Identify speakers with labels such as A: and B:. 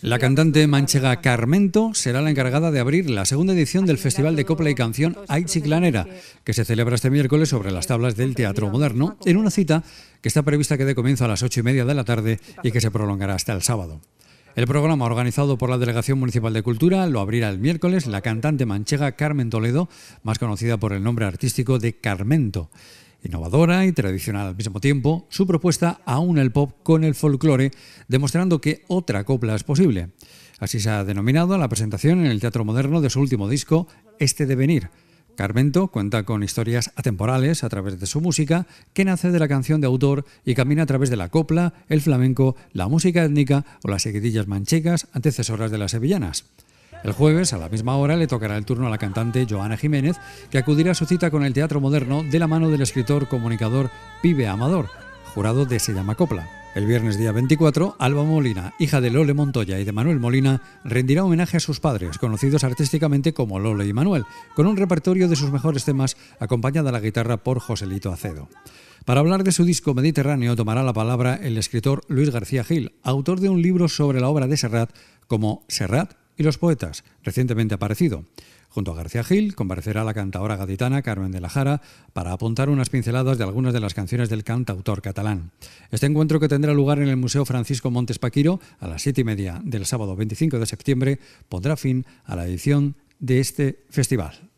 A: La cantante manchega Carmento será la encargada de abrir la segunda edición del Festival de Copla y Canción Aichiclanera, que se celebra este miércoles sobre las tablas del Teatro Moderno, en una cita que está prevista que dé comienzo a las ocho y media de la tarde y que se prolongará hasta el sábado. El programa organizado por la Delegación Municipal de Cultura lo abrirá el miércoles la cantante manchega Carmen Toledo, más conocida por el nombre artístico de Carmento. Innovadora y tradicional al mismo tiempo, su propuesta aúna el pop con el folclore, demostrando que otra copla es posible. Así se ha denominado la presentación en el Teatro Moderno de su último disco, Este Devenir. Carmento cuenta con historias atemporales a través de su música, que nace de la canción de autor y camina a través de la copla, el flamenco, la música étnica o las seguidillas manchegas, antecesoras de las sevillanas. El jueves, a la misma hora, le tocará el turno a la cantante Joana Jiménez, que acudirá a su cita con el Teatro Moderno de la mano del escritor comunicador Pibe Amador, jurado de Se llama Copla. El viernes día 24, Alba Molina, hija de Lole Montoya y de Manuel Molina, rendirá homenaje a sus padres, conocidos artísticamente como Lole y Manuel, con un repertorio de sus mejores temas acompañada a la guitarra por Joselito Acedo. Para hablar de su disco Mediterráneo tomará la palabra el escritor Luis García Gil, autor de un libro sobre la obra de Serrat como Serrat, y los poetas, recientemente aparecido. Junto a García Gil comparecerá la cantadora gaditana Carmen de la Jara para apuntar unas pinceladas de algunas de las canciones del cantautor catalán. Este encuentro que tendrá lugar en el Museo Francisco Montes Paquiro a las siete y media del sábado 25 de septiembre pondrá fin a la edición de este festival.